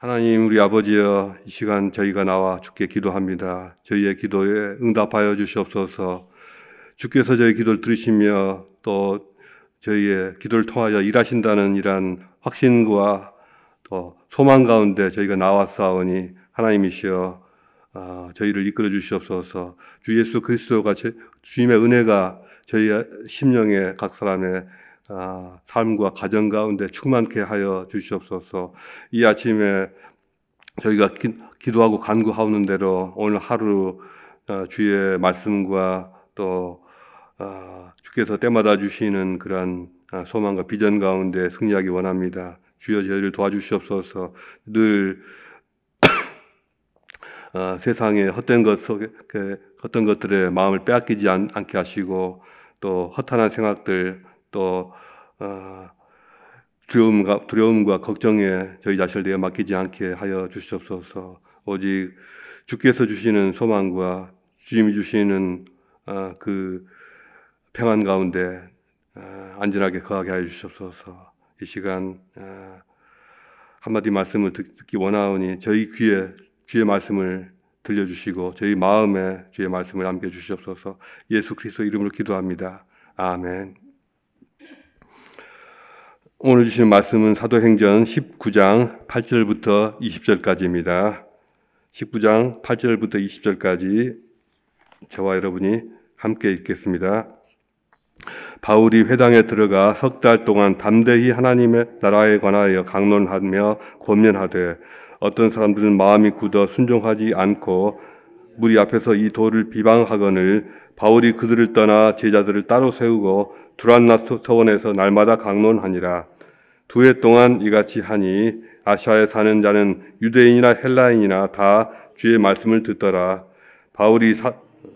하나님 우리 아버지여 이 시간 저희가 나와 주께 기도합니다. 저희의 기도에 응답하여 주시옵소서. 주께서 저희 기도를 들으시며 또 저희의 기도를 통하여 일하신다는 이러 확신과 또 소망 가운데 저희가 나왔사오니 하나님이시여 아, 저희를 이끌어 주시옵소서. 주 예수 그리스도가 주님의 은혜가 저희 심령에 각 사람의 아, 삶과 가정 가운데 충만케 하여 주시옵소서. 이 아침에 저희가 기, 도하고 간구하는 대로 오늘 하루 어, 주의 말씀과 또 어, 주께서 때마다 주시는 그러한 어, 소망과 비전 가운데 승리하기 원합니다. 주여 저희를 도와주시옵소서. 늘 세상에 헛된 것 속에 그, 헛된 것들의 마음을 빼앗기지 않, 게 하시고 또 허탄한 생각들 또 어, 두려움과, 두려움과 걱정에 저희 자신을 내어 맡기지 않게 하여 주시옵소서. 오직 주께서 주시는 소망과 주님이 주시는 어, 그 평안 가운데 어, 안전하게 거하게 하여 주시옵소서. 이 시간 어, 한마디 말씀을 듣, 기 원하오니 저희 귀에 주의 말씀을 들려주시고 저희 마음에 주의 말씀을 남겨주시옵소서. 예수 그리스도 이름으로 기도합니다. 아멘. 오늘 주신 말씀은 사도행전 19장 8절부터 20절까지입니다. 19장 8절부터 20절까지 저와 여러분이 함께 읽겠습니다. 바울이 회당에 들어가 석 달 동안 담대히 하나님의 나라에 관하여 강론하며 권면하되 어떤 사람들은 마음이 굳어 순종하지 않고 무리 앞에서 이 돌을 비방하거늘 바울이 그들을 떠나 제자들을 따로 세우고 두란나 서원에서 날마다 강론하니라. 두 해 동안 이같이 하니 아시아에 사는 자는 유대인이나 헬라인이나 다 주의 말씀을 듣더라. 바울이 사,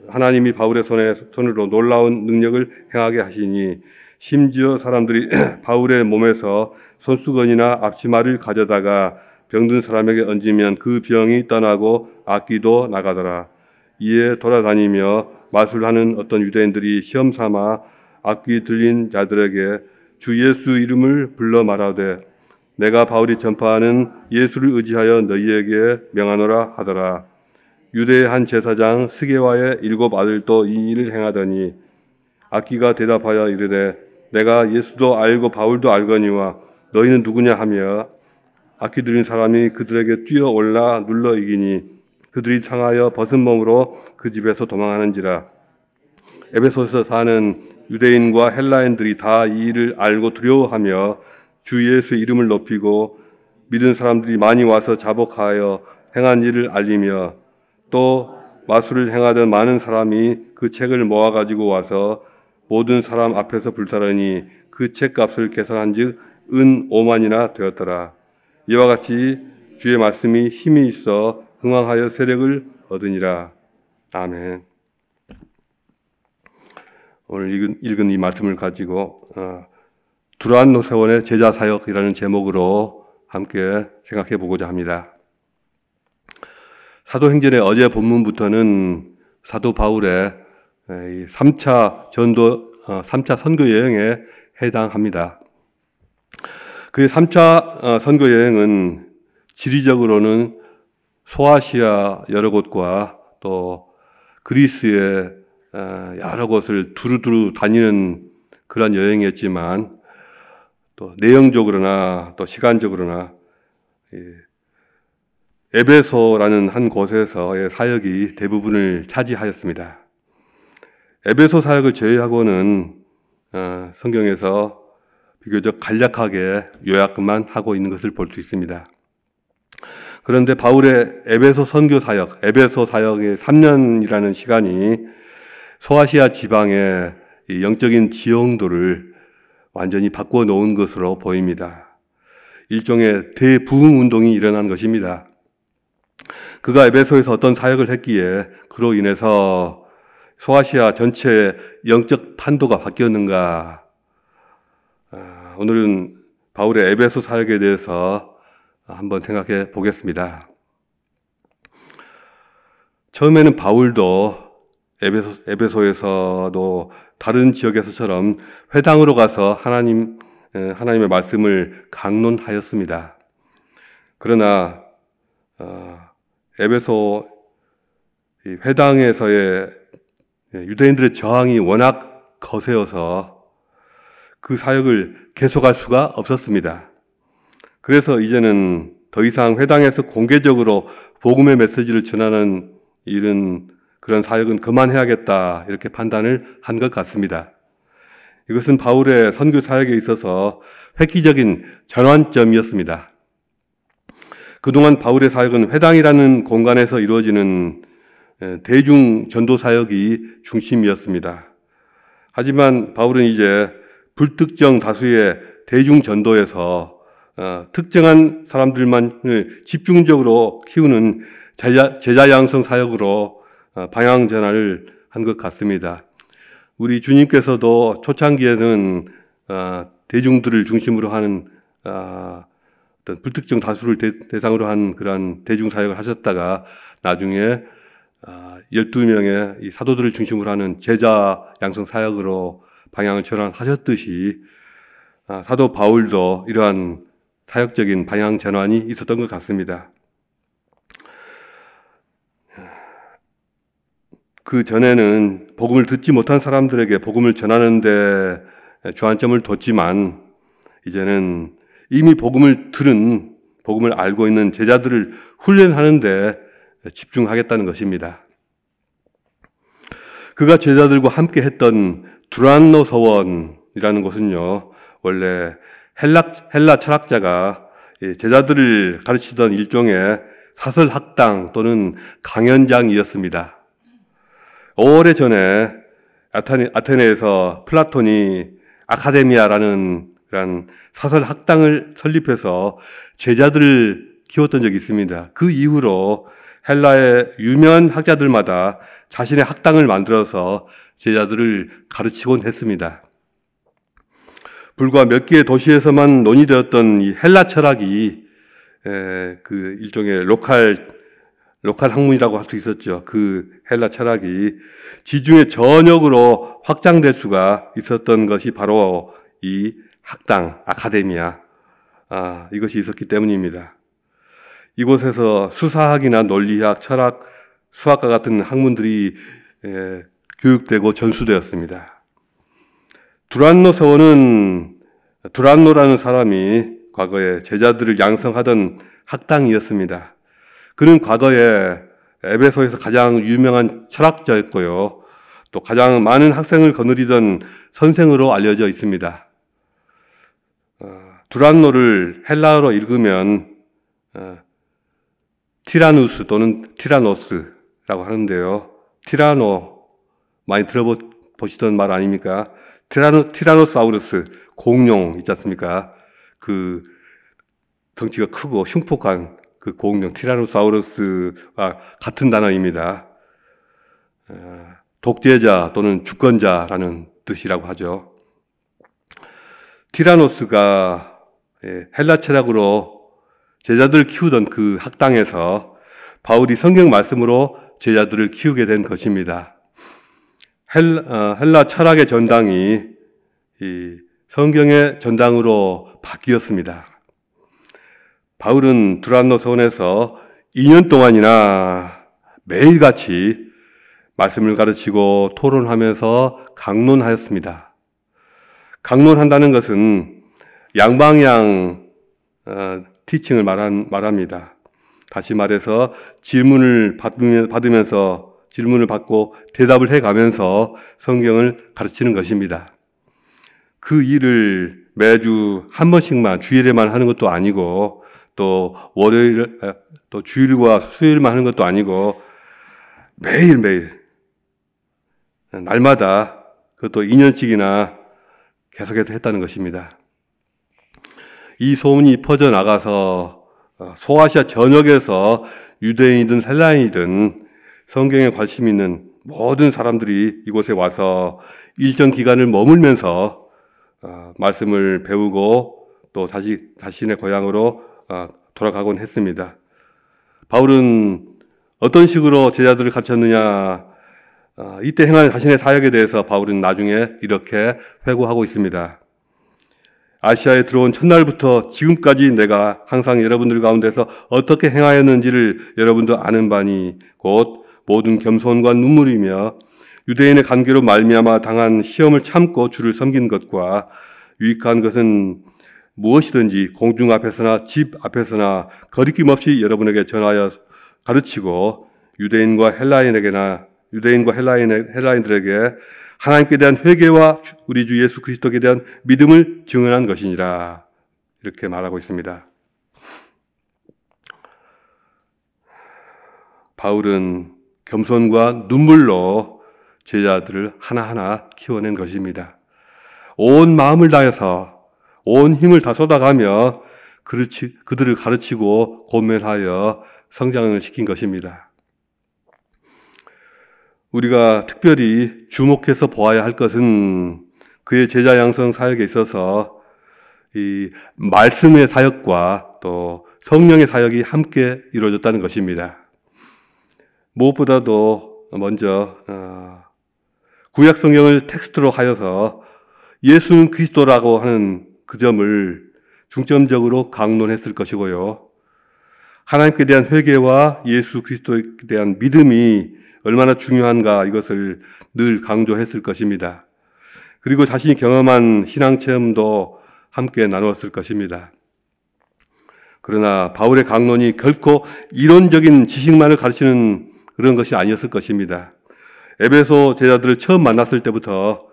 하나님이 바울의 손에, 손으로 놀라운 능력을 행하게 하시니 심지어 사람들이 바울의 몸에서 손수건이나 앞치마를 가져다가 병든 사람에게 얹으면 그 병이 떠나고 악기도 나가더라. 이에 돌아다니며 마술하는 어떤 유대인들이 시험 삼아 악귀 들린 자들에게 주 예수 이름을 불러 말하되 내가 바울이 전파하는 예수를 의지하여 너희에게 명하노라 하더라. 유대의 한 제사장 스게와의 일곱 아들도 이 일을 행하더니 악기가 대답하여 이르되 내가 예수도 알고 바울도 알거니와 너희는 누구냐 하며 악귀들인 사람이 그들에게 뛰어올라 눌러 이기니 그들이 상하여 벗은 몸으로 그 집에서 도망하는지라. 에베소서 사는 유대인과 헬라인들이 다 이 일을 알고 두려워하며 주 예수 이름을 높이고 믿은 사람들이 많이 와서 자복하여 행한 일을 알리며 또 마술을 행하던 많은 사람이 그 책을 모아가지고 와서 모든 사람 앞에서 불사르니 그 책값을 계산한 즉 은 5만이나 되었더라. 이와 같이 주의 말씀이 힘이 있어 흥황하여 세력을 얻으니라. 아멘. 오늘 읽은, 읽은 이 말씀을 가지고 어, 두란 노세원의 제자 사역이라는 제목으로 함께 생각해 보고자 합니다. 사도행전의 어제 본문부터는 사도 바울의 3차 전도, 3차 어, 선교 여행에 해당합니다. 그의 3차 어, 선교 여행은 지리적으로는 소아시아 여러 곳과 또 그리스의 어, 여러 곳을 두루두루 다니는 그런 여행이었지만 또 내용적으로나 또 시간적으로나 에베소라는 한 곳에서의 사역이 대부분을 차지하였습니다. 에베소 사역을 제외하고는 어, 성경에서 비교적 간략하게 요약만 하고 있는 것을 볼 수 있습니다. 그런데 바울의 에베소 선교 사역, 에베소 사역의 3년이라는 시간이 소아시아 지방의 영적인 지형도를 완전히 바꿔 놓은 것으로 보입니다. 일종의 대부흥 운동이 일어난 것입니다. 그가 에베소에서 어떤 사역을 했기에 그로 인해서 소아시아 전체의 영적 판도가 바뀌었는가 아, 오늘은 바울의 에베소 사역에 대해서 한번 생각해 보겠습니다. 처음에는 바울도 에베소, 에베소에서도 다른 지역에서처럼 회당으로 가서 하나님, 하나님의 말씀을 강론하였습니다. 그러나, 어, 에베소 회당에서의 예, 유대인들의 저항이 워낙 거세어서 그 사역을 계속할 수가 없었습니다. 그래서 이제는 더 이상 회당에서 공개적으로 복음의 메시지를 전하는 이런 그런 사역은 그만해야겠다 이렇게 판단을 한 것 같습니다. 이것은 바울의 선교 사역에 있어서 획기적인 전환점이었습니다. 그동안 바울의 사역은 회당이라는 공간에서 이루어지는 대중 전도 사역이 중심이었습니다. 하지만 바울은 이제 불특정 다수의 대중전도에서 어, 특정한 사람들만을 집중적으로 키우는 제자, 제자 양성 사역으로 어, 방향 전환을 한 것 같습니다. 우리 주님께서도 초창기에는 어, 대중들을 중심으로 하는 어떤 불특정 다수를 대, 상으로한 그러한 대중 사역을 하셨다가 나중에 12명의 이 사도들을 중심으로 하는 제자 양성 사역으로 방향을 전환하셨듯이 아, 사도 바울도 이러한 사역적인 방향 전환이 있었던 것 같습니다. 그 전에는 복음을 듣지 못한 사람들에게 복음을 전하는데 주안점을 뒀지만 이제는 이미 복음을 들은 복음을 알고 있는 제자들을 훈련하는데 집중하겠다는 것입니다. 그가 제자들과 함께 했던 두란노 서원이라는 곳은요, 원래 헬라, 헬라 철학자가 제자들을 가르치던 일종의 사설학당 또는 강연장이었습니다. 오래전에 아테네에서 플라톤이 아카데미아라는 그런 사설학당을 설립해서 제자들을 키웠던 적이 있습니다. 그 이후로 헬라의 유명한 학자들마다 자신의 학당을 만들어서 제자들을 가르치곤 했습니다. 불과 몇 개의 도시에서만 논의되었던 이 헬라 철학이 에, 그 일종의 로컬 로컬 학문이라고 할 수 있었죠. 그 헬라 철학이 지중해 전역으로 확장될 수가 있었던 것이 바로 이 학당 아카데미아 아, 이것이 있었기 때문입니다. 이곳에서 수사학이나 논리학, 철학, 수학과 같은 학문들이 교육되고 전수되었습니다. 두란노 서원은 두란노라는 사람이 과거에 제자들을 양성하던 학당이었습니다. 그는 과거에 에베소에서 가장 유명한 철학자였고요. 또 가장 많은 학생을 거느리던 선생으로 알려져 있습니다. 어, 두란노를 헬라어로 읽으면 어, 티라누스 또는 티라노스라고 하는데요. 티라노 많이 들어보시던 말 아닙니까? 티라노 티라노사우루스 공룡 있지 않습니까? 그 덩치가 크고 흉폭한 그 공룡 티라노사우루스와 같은 단어입니다. 어, 독재자 또는 주권자라는 뜻이라고 하죠. 티라노스가 예, 헬라 철학으로 제자들 키우던 그 학당에서 바울이 성경 말씀으로 제자들을 키우게 된 것입니다. 헬라, 어, 헬라 철학의 전당이 성경의 전당으로 바뀌었습니다. 바울은 두란노 서원에서 2년 동안이나 매일같이 말씀을 가르치고 토론하면서 강론하였습니다. 강론한다는 것은 양방향 어, 티칭을 말한, 말합니다. 다시 말해서 질문을 받으면서 질문을 받고 대답을 해 가면서 성경을 가르치는 것입니다. 그 일을 매주 한 번씩만 주일에만 하는 것도 아니고 또 월요일 또 주일과 수요일만 하는 것도 아니고 매일매일 날마다 그것도 2년씩이나 계속해서 했다는 것입니다. 이 소문이 퍼져 나가서 어, 소아시아 전역에서 유대인이든 헬라인이든 성경에 관심 있는 모든 사람들이 이곳에 와서 일정 기간을 머물면서 어, 말씀을 배우고 또 다시 자신의 고향으로 어, 돌아가곤 했습니다. 바울은 어떤 식으로 제자들을 가르쳤느냐 이때 행한 자신의 사역에 대해서 바울은 나중에 이렇게 회고하고 있습니다. 아시아에 들어온 첫날부터 지금까지 내가 항상 여러분들 가운데서 어떻게 행하였는지를 여러분도 아는 바니 곧 모든 겸손과 눈물이며 유대인의 관계로 말미암아 당한 시험을 참고 주를 섬긴 것과 유익한 것은 무엇이든지 공중 앞에서나 집 앞에서나 거리낌 없이 여러분에게 전하여 가르치고 유대인과 헬라인에게나 유대인과 헬라인 헬라인들에게 하나님께 대한 회개와 우리 주 예수 그리스도에 대한 믿음을 증언한 것이니라. 이렇게 말하고 있습니다. 바울은 겸손과 눈물로 제자들을 하나하나 키워낸 것입니다. 온 마음을 다해서 온 힘을 다 쏟아가며 그들을 가르치고 고멸하여 성장을 시킨 것입니다. 우리가 특별히 주목해서 보아야 할 것은 그의 제자 양성 사역에 있어서 이 말씀의 사역과 또 성령의 사역이 함께 이루어졌다는 것입니다. 무엇보다도 먼저 어, 구약 성경을 텍스트로 하여서 예수는 그리스도라고 하는 그 점을 중점적으로 강론했을 것이고요. 하나님께 대한 회개와 예수 그리스도에 대한 믿음이 얼마나 중요한가 이것을 늘 강조했을 것입니다. 그리고 자신이 경험한 신앙 체험도 함께 나누었을 것입니다. 그러나 바울의 강론이 결코 이론적인 지식만을 가르치는 그런 것이 아니었을 것입니다. 에베소 제자들을 처음 만났을 때부터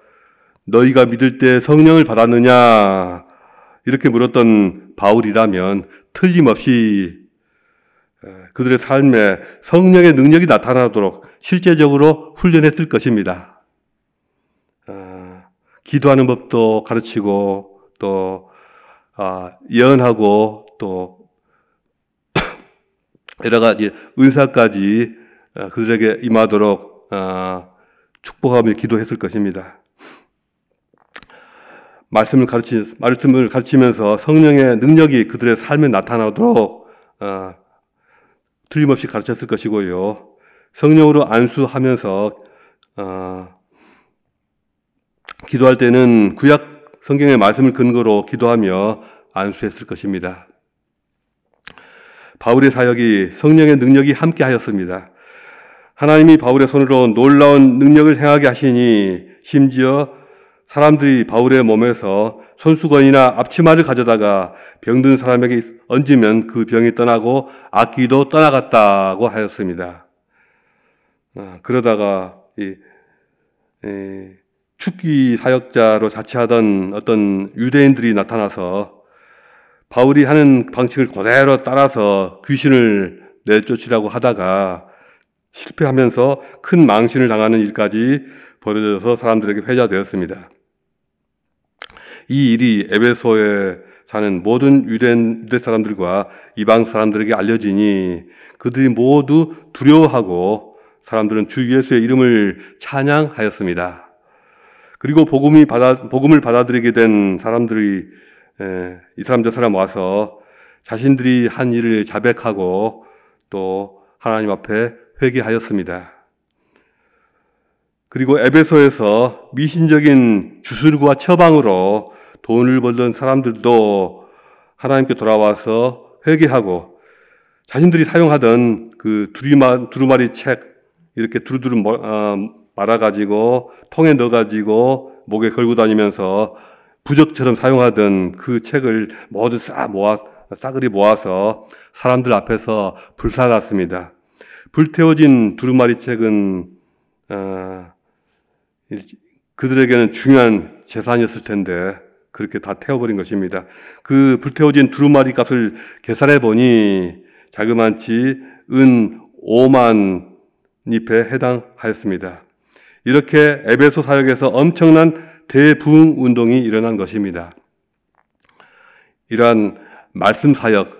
너희가 믿을 때 성령을 받았느냐 이렇게 물었던 바울이라면 틀림없이 예, 그들의 삶에 성령의 능력이 나타나도록 실제적으로 훈련했을 것입니다. 아, 기도하는 법도 가르치고 또 아, 예언하고 또 여러 가지 은사까지 아, 그들에게 임하도록 축복하며 기도했을 것입니다. 말씀을 가르치 말씀을 가르치면서 성령의 능력이 그들의 삶에 나타나도록 틀림없이 가르쳤을 것이고요. 성령으로 안수하면서 아, 기도할 때는 구약 성경의 말씀을 근거로 기도하며 안수했을 것입니다. 바울의 사역이 성령의 능력이 함께 하였습니다. 하나님이 바울의 손으로 놀라운 능력을 행하게 하시니 심지어 사람들이 바울의 몸에서 손수건이나 앞치마를 가져다가 병든 사람에게 얹으면 그 병이 떠나고 악기도 떠나갔다고 하였습니다. 아, 그러다가 이, 이, 축기 사역자로 자치하던 어떤 유대인들이 나타나서 바울이 하는 방식을 그대로 따라서 귀신을 내쫓으라고 하다가 실패하면서 큰 망신을 당하는 일까지 벌어져서 사람들에게 회자되었습니다. 이 일이 에베소에 사는 모든 유대인 사람들과 이방 사람들에게 알려지니 그들이 모두 두려워하고 사람들은 주 예수의 이름을 찬양하였습니다. 그리고 복음이 받아 복음을 받아들이게 된 사람들이 에, 이 사람 저 사람 와서 자신들이 한 일을 자백하고 또 하나님 앞에 회개하였습니다. 그리고 에베소에서 미신적인 주술과 처방으로 돈을 벌던 사람들도 하나님께 돌아와서 회개하고 자신들이 사용하던 그 두루마, 두루마리 책 이렇게 두루두루 어, 말아가지고 통에 넣어가지고 목에 걸고 다니면서 부적처럼 사용하던 그 책을 모두 싹 모아 싸그리 모아서 사람들 앞에서 불살랐습니다. 불태워진 두루마리 책은 어, 그들에게는 중요한 재산이었을 텐데 그렇게 다 태워버린 것입니다. 그 불태워진 두루마리 값을 계산해 보니 자그만치 은 5만 잎에 해당하였습니다. 이렇게 에베소 사역에서 엄청난 대부흥 운동이 일어난 것입니다. 이러한 말씀 사역,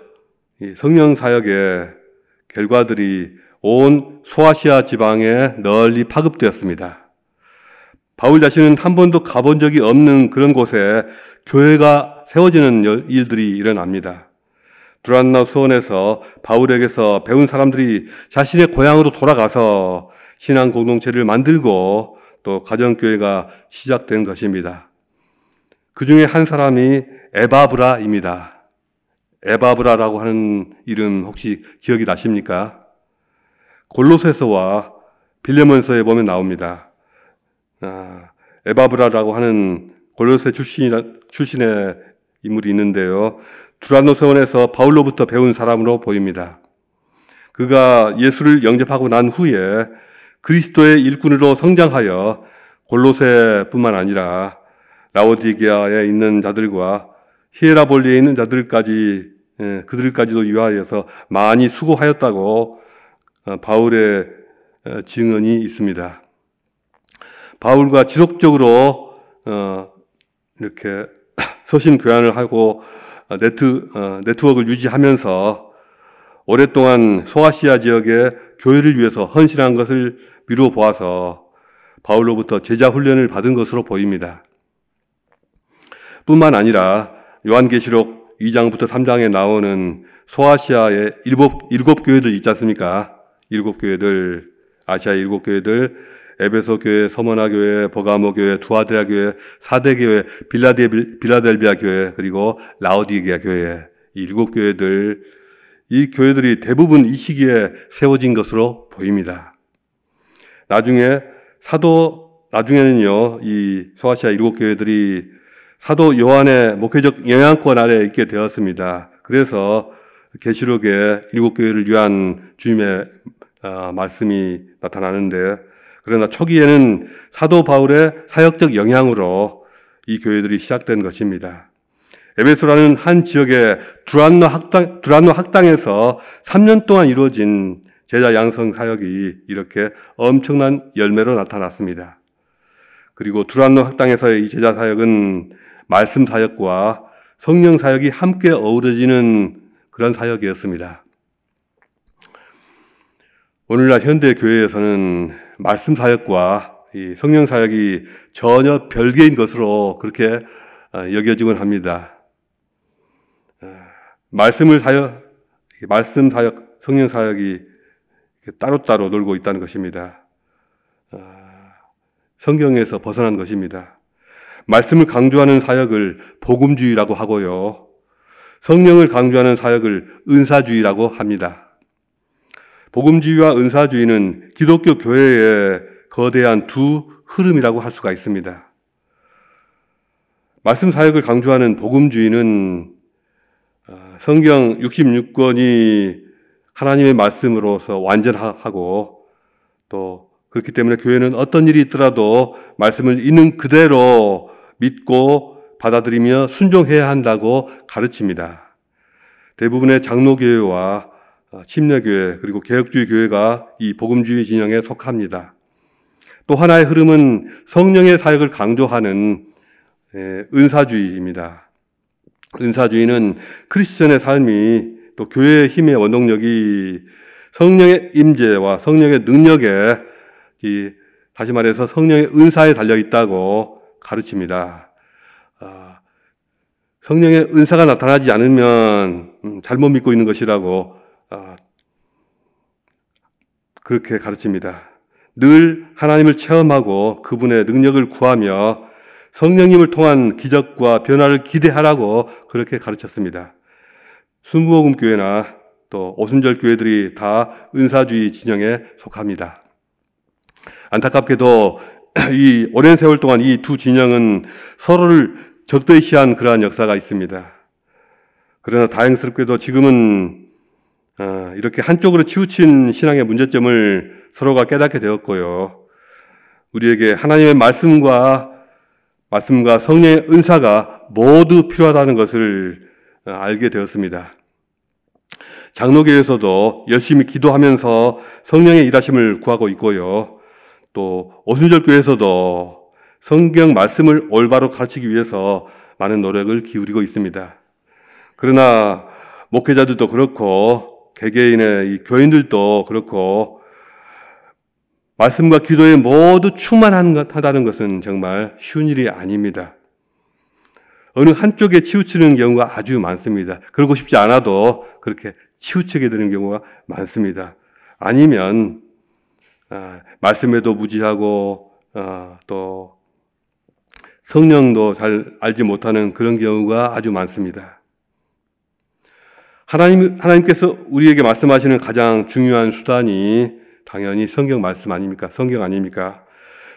성령 사역의 결과들이 온 소아시아 지방에 널리 파급되었습니다. 바울 자신은 한 번도 가본 적이 없는 그런 곳에 교회가 세워지는 일들이 일어납니다. 두란나 수원에서 바울에게서 배운 사람들이 자신의 고향으로 돌아가서 신앙 공동체를 만들고 또 가정교회가 시작된 것입니다. 그 중에 한 사람이 에바브라입니다. 에바브라라고 하는 이름 혹시 기억이 나십니까? 골로새서와 빌레몬서에 보면 나옵니다. 아, 에바브라라고 하는 골로새 출신 출신의 인물이 있는데요. 두란노서원에서 바울로부터 배운 사람으로 보입니다. 그가 예수를 영접하고 난 후에 그리스도의 일꾼으로 성장하여 골로새뿐만 아니라 라오디게아에 있는 자들과 히에라볼리에 있는 자들까지 예, 그들까지도 위하여서 많이 수고하였다고 어, 바울의 어, 증언이 있습니다. 바울과 지속적으로 어, 이렇게 소신 교환을 하고 어, 네트 어, 네트워크를 유지하면서 오랫동안 소아시아 지역의 교회를 위해서 헌신한 것을 미루어 보아서 바울로부터 제자 훈련을 받은 것으로 보입니다. 뿐만 아니라 요한계시록 2장부터 3장에 나오는 소아시아의 일곱, 일곱 교회들 있지 않습니까? 일곱 교회들, 아시아 일곱 교회들, 에베소 교회, 서머나 교회, 버가모 교회, 두아드라 교회, 사대 교회, 빌라데 빌델비아 교회, 그리고 라오디게아 교회 이 일곱 교회들 이 교회들이 대부분 이 시기에 세워진 것으로 보입니다. 나중에 사도 나중에는요 이 소아시아 일곱 교회들이 사도 요한의 목회적 영향권 아래 있게 되었습니다. 그래서 계시록에 일곱 교회를 위한 주님의 아, 말씀이 나타나는데 그러나 초기에는 사도 바울의 사역적 영향으로 이 교회들이 시작된 것입니다. 에베소라는 한 지역의 두란노 학당, 두란노 학당에서 3년 동안 이루어진 제자 양성 사역이 이렇게 엄청난 열매로 나타났습니다. 그리고 두란노 학당에서의 이 제자 사역은 말씀 사역과 성령 사역이 함께 어우러지는 그런 사역이었습니다. 오늘날 현대 교회에서는 말씀 사역과 이 성령 사역이 전혀 별개인 것으로 그렇게 어, 여겨지곤 합니다. 어, 말씀을 사역, 말씀 사역, 성령 사역이 따로따로 놀고 있다는 것입니다. 어, 성경에서 벗어난 것입니다. 말씀을 강조하는 사역을 복음주의라고 하고요. 성령을 강조하는 사역을 은사주의라고 합니다. 복음주의와 은사주의는 기독교 교회의 거대한 두 흐름이라고 할 수가 있습니다. 말씀 사역을 강조하는 복음주의는 어, 성경 66권이 하나님의 말씀으로서 완전하고 또 그렇기 때문에 교회는 어떤 일이 있더라도 말씀을 있는 그대로 믿고 받아들이며 순종해야 한다고 가르칩니다. 대부분의 장로교회와 어, 침례교회 그리고 개혁주의 교회가 이 복음주의 진영에 속합니다. 또 하나의 흐름은 성령의 사역을 강조하는 예, 은사주의입니다. 은사주의는 크리스천의 삶이 또 교회의 힘의 원동력이 성령의 임재와 성령의 능력에 이 다시 말해서 성령의 은사에 달려 있다고 가르칩니다. 아, 성령의 은사가 나타나지 않으면 음, 잘못 믿고 있는 것이라고 아, 그렇게 가르칩니다. 늘 하나님을 체험하고 그분의 능력을 구하며 성령님을 통한 기적과 변화를 기대하라고 그렇게 가르쳤습니다. 순부복금 교회나 또 오순절 교회들이 다 은사주의 진영에 속합니다. 안타깝게도 이 오랜 세월 동안 이 두 진영은 서로를 적대시한 그러한 역사가 있습니다. 그러나 다행스럽게도 지금은 아, 이렇게 한쪽으로 치우친 신앙의 문제점을 서로가 깨닫게 되었고요. 우리에게 하나님의 말씀과 말씀과 성령의 은사가 모두 필요하다는 것을 어, 알게 되었습니다. 장로교에서도 열심히 기도하면서 성령의 일하심을 구하고 있고요. 또 오순절 교에서도 회 성경 말씀을 올바로 가르치기 위해서 많은 노력을 기울이고 있습니다. 그러나 목회자들도 그렇고 개개인의 이 교인들도 그렇고 말씀과 기도에 모두 충만하다는 것은 정말 쉬운 일이 아닙니다. 어느 한쪽에 치우치는 경우가 아주 많습니다. 그러고 싶지 않아도 그렇게 치우치게 되는 경우가 많습니다. 아니면 아, 말씀에도 무지하고 아, 또 성령도 잘 알지 못하는 그런 경우가 아주 많습니다. 하나님, 하나님께서 우리에게 말씀하시는 가장 중요한 수단이 당연히 성경 말씀 아닙니까? 성경 아닙니까?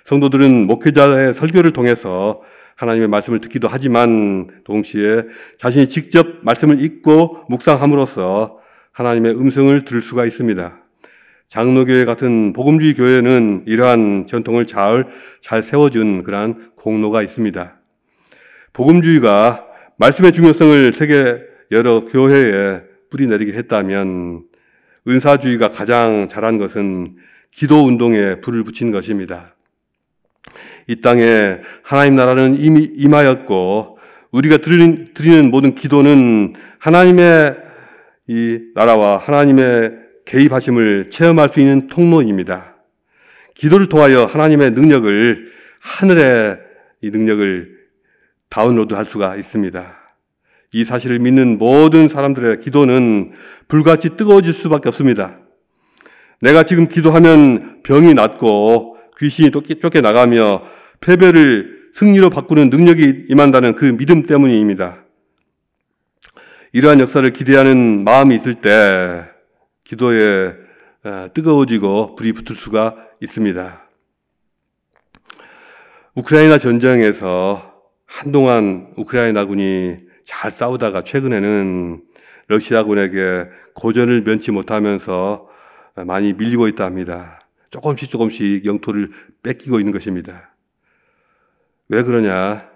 성도들은 목회자의 설교를 통해서 하나님의 말씀을 듣기도 하지만 동시에 자신이 직접 말씀을 읽고 묵상함으로써 하나님의 음성을 들을 수가 있습니다. 장로교회 같은 복음주의 교회는 이러한 전통을 잘, 잘 세워준 그러한 공로가 있습니다. 복음주의가 말씀의 중요성을 세계 여러 교회에 뿌리내리게 했다면 은사주의가 가장 잘한 것은 기도 운동에 불을 붙인 것입니다. 이 땅에 하나님 나라는 이미 임하였고 우리가 드리는, 드리는 모든 기도는 하나님의 이 나라와 하나님의 개입하심을 체험할 수 있는 통로입니다. 기도를 통하여 하나님의 능력을 하늘의 이 능력을 다운로드 할 수가 있습니다. 이 사실을 믿는 모든 사람들의 기도는 불같이 뜨거워질 수밖에 없습니다. 내가 지금 기도하면 병이 낫고 귀신이 쫓겨나가며 패배를 승리로 바꾸는 능력이 임한다는 그 믿음 때문입니다. 이러한 역사를 기대하는 마음이 있을 때 기도에 뜨거워지고 불이 붙을 수가 있습니다. 우크라이나 전쟁에서 한동안 우크라이나군이 잘 싸우다가 최근에는 러시아군에게 고전을 면치 못하면서 많이 밀리고 있다 합니다. 조금씩 조금씩 영토를 뺏기고 있는 것입니다. 왜 그러냐?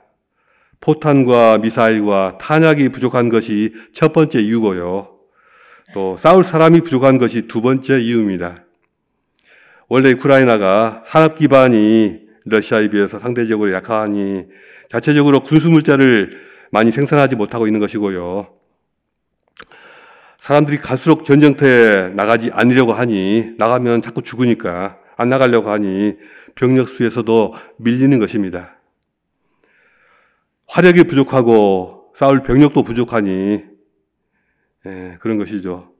포탄과 미사일과 탄약이 부족한 것이 첫 번째 이유고요. 또 싸울 사람이 부족한 것이 두 번째 이유입니다. 원래 우크라이나가 산업 기반이 러시아에 비해서 상대적으로 약하니 자체적으로 군수 물자를 많이 생산하지 못하고 있는 것이고요. 사람들이 갈수록 전쟁터에 나가지 않으려고 하니 나가면 자꾸 죽으니까 안 나가려고 하니 병력 수에서도 밀리는 것입니다. 화력이 부족하고 싸울 병력도 부족하니 예, 그런 것이죠.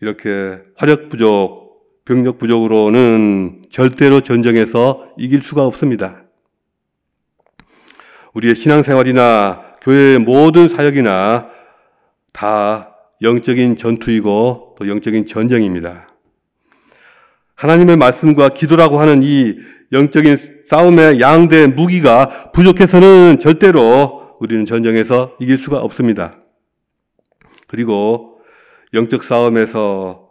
이렇게 화력 부족, 병력 부족으로는 절대로 전쟁에서 이길 수가 없습니다. 우리의 신앙생활이나 교회의 모든 사역이나 다 영적인 전투이고 또 영적인 전쟁입니다. 하나님의 말씀과 기도라고 하는 이 영적인 싸움의 양대 무기가 부족해서는 절대로 우리는 전쟁에서 이길 수가 없습니다. 그리고 영적 싸움에서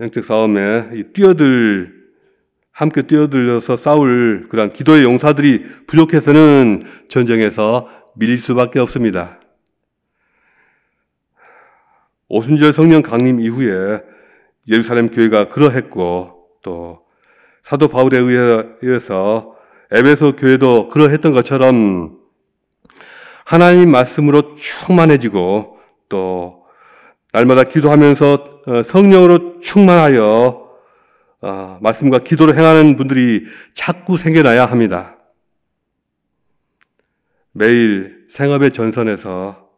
영적 싸움에 뛰어들 함께 뛰어들려서 싸울 그런 기도의 용사들이 부족해서는 전쟁에서 밀릴 수밖에 없습니다. 오순절 성령 강림 이후에 예루살렘 교회가 그러했고 또 사도 바울에 의해서 에베소 교회도 그러했던 것처럼 하나님 말씀으로 충만해지고 또 날마다 기도하면서 어, 성령으로 충만하여 아, 말씀과 기도를 행하는 분들이 자꾸 생겨나야 합니다. 매일 생업의 전선에서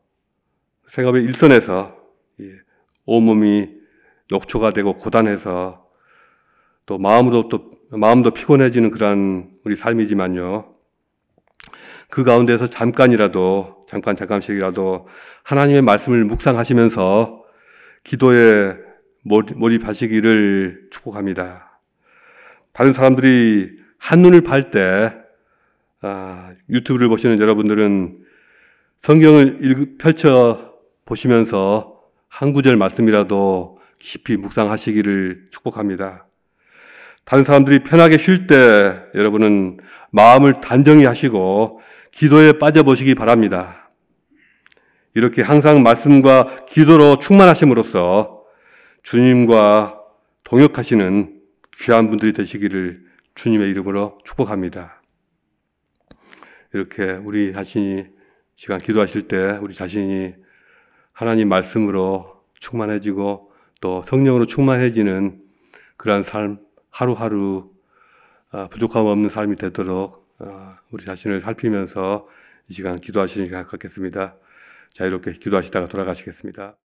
생업의 일선에서 예, 온몸이 녹초가 되고 고단해서 또 마음으로 또 마음도 피곤해지는 그러 우리 삶이지만요. 그 가운데서 잠깐이라도 잠깐 잠깐씩이라도 하나님의 말씀을 묵상하시면서 기도의 몰입하시기를 축복합니다. 다른 사람들이 한눈을 팔때 아, 유튜브를 보시는 여러분들은 성경을 읽, 펼쳐 보시면서 한 구절 말씀이라도 깊이 묵상하시기를 축복합니다. 다른 사람들이 편하게 쉴 때 여러분은 마음을 단정히 하시고 기도에 빠져보시기 바랍니다. 이렇게 항상 말씀과 기도로 충만하심으로써 주님과 동역하시는 귀한 분들이 되시기를 주님의 이름으로 축복합니다. 이렇게 우리 자신이 시간 기도하실 때 우리 자신이 하나님 말씀으로 충만해지고 또 성령으로 충만해지는 그러한 삶 하루하루 어, 부족함 없는 삶이 되도록 어, 우리 자신을 살피면서 이 시간 기도하시는 게 가깝겠습니다. 자유롭게 기도하시다가 돌아가시겠습니다.